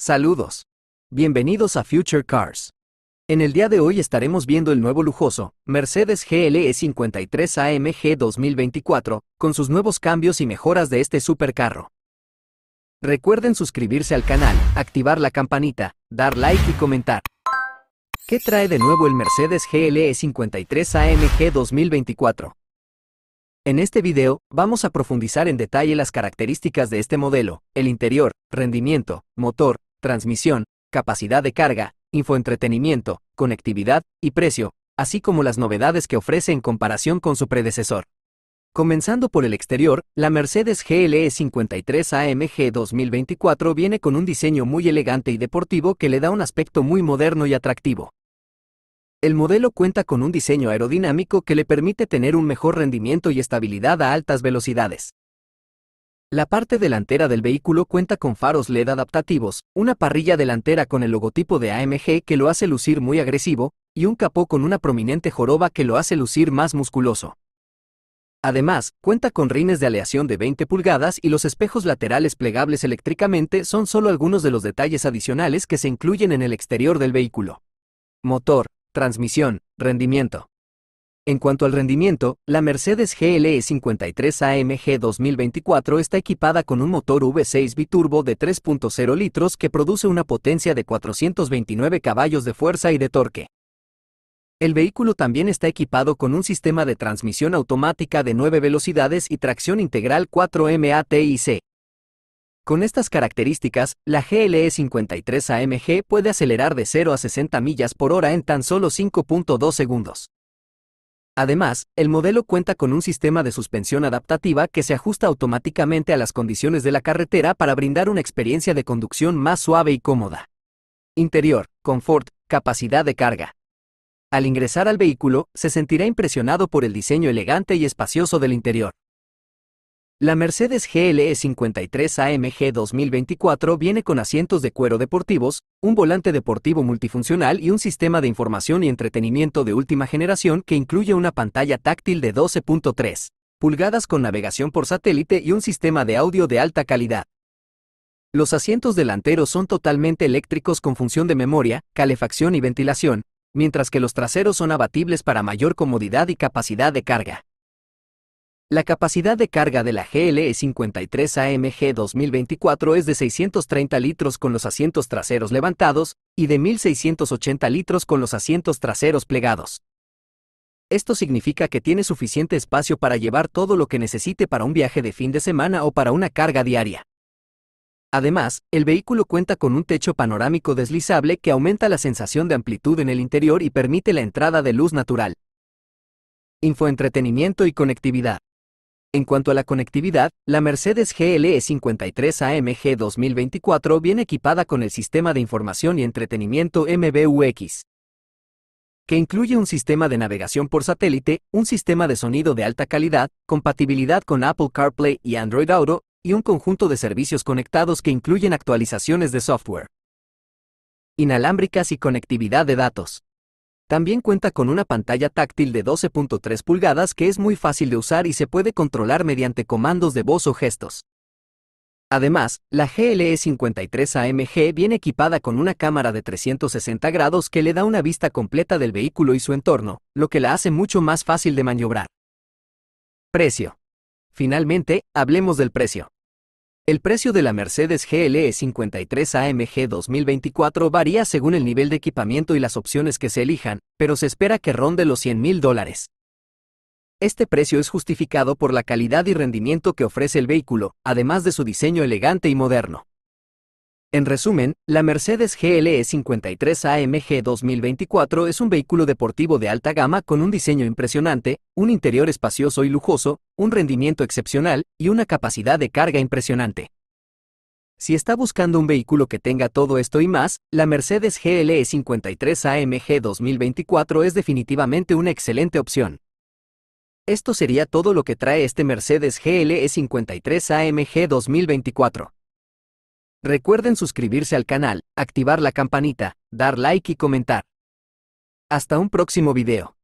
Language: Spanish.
Saludos. Bienvenidos a Future Cars. En el día de hoy estaremos viendo el nuevo lujoso Mercedes GLE 53 AMG 2024, con sus nuevos cambios y mejoras de este supercarro. Recuerden suscribirse al canal, activar la campanita, dar like y comentar. ¿Qué trae de nuevo el Mercedes GLE 53 AMG 2024? En este video, vamos a profundizar en detalle las características de este modelo, el interior, rendimiento, motor, transmisión, capacidad de carga, infoentretenimiento, conectividad y precio, así como las novedades que ofrece en comparación con su predecesor. Comenzando por el exterior, la Mercedes GLE 53 AMG 2024 viene con un diseño muy elegante y deportivo que le da un aspecto muy moderno y atractivo. El modelo cuenta con un diseño aerodinámico que le permite tener un mejor rendimiento y estabilidad a altas velocidades. La parte delantera del vehículo cuenta con faros LED adaptativos, una parrilla delantera con el logotipo de AMG que lo hace lucir muy agresivo, y un capó con una prominente joroba que lo hace lucir más musculoso. Además, cuenta con rines de aleación de 20 pulgadas y los espejos laterales plegables eléctricamente son solo algunos de los detalles adicionales que se incluyen en el exterior del vehículo. Motor, transmisión, rendimiento. En cuanto al rendimiento, la Mercedes GLE 53 AMG 2024 está equipada con un motor V6 biturbo de 3.0 litros que produce una potencia de 429 caballos de fuerza y de torque. El vehículo también está equipado con un sistema de transmisión automática de 9 velocidades y tracción integral 4MATIC. Con estas características, la GLE 53 AMG puede acelerar de 0 a 60 millas por hora en tan solo 5.2 segundos. Además, el modelo cuenta con un sistema de suspensión adaptativa que se ajusta automáticamente a las condiciones de la carretera para brindar una experiencia de conducción más suave y cómoda. Interior, confort, capacidad de carga. Al ingresar al vehículo, se sentirá impresionado por el diseño elegante y espacioso del interior. La Mercedes GLE 53 AMG 2024 viene con asientos de cuero deportivos, un volante deportivo multifuncional y un sistema de información y entretenimiento de última generación que incluye una pantalla táctil de 12.3 pulgadas con navegación por satélite y un sistema de audio de alta calidad. Los asientos delanteros son totalmente eléctricos con función de memoria, calefacción y ventilación, mientras que los traseros son abatibles para mayor comodidad y capacidad de carga. La capacidad de carga de la GLE 53 AMG 2024 es de 630 litros con los asientos traseros levantados y de 1680 litros con los asientos traseros plegados. Esto significa que tiene suficiente espacio para llevar todo lo que necesite para un viaje de fin de semana o para una carga diaria. Además, el vehículo cuenta con un techo panorámico deslizable que aumenta la sensación de amplitud en el interior y permite la entrada de luz natural. Infoentretenimiento y conectividad. En cuanto a la conectividad, la Mercedes GLE 53 AMG 2024 viene equipada con el sistema de información y entretenimiento MBUX, que incluye un sistema de navegación por satélite, un sistema de sonido de alta calidad, compatibilidad con Apple CarPlay y Android Auto, y un conjunto de servicios conectados que incluyen actualizaciones de software, inalámbricas y conectividad de datos. También cuenta con una pantalla táctil de 12.3 pulgadas que es muy fácil de usar y se puede controlar mediante comandos de voz o gestos. Además, la GLE 53 AMG viene equipada con una cámara de 360 grados que le da una vista completa del vehículo y su entorno, lo que la hace mucho más fácil de maniobrar. Precio. Finalmente, hablemos del precio. El precio de la Mercedes GLE 53 AMG 2024 varía según el nivel de equipamiento y las opciones que se elijan, pero se espera que ronde los 100 mil dólares. Este precio es justificado por la calidad y rendimiento que ofrece el vehículo, además de su diseño elegante y moderno. En resumen, la Mercedes GLE 53 AMG 2024 es un vehículo deportivo de alta gama con un diseño impresionante, un interior espacioso y lujoso, un rendimiento excepcional y una capacidad de carga impresionante. Si está buscando un vehículo que tenga todo esto y más, la Mercedes GLE 53 AMG 2024 es definitivamente una excelente opción. Esto sería todo lo que trae este Mercedes GLE 53 AMG 2024. Recuerden suscribirse al canal, activar la campanita, dar like y comentar. Hasta un próximo video.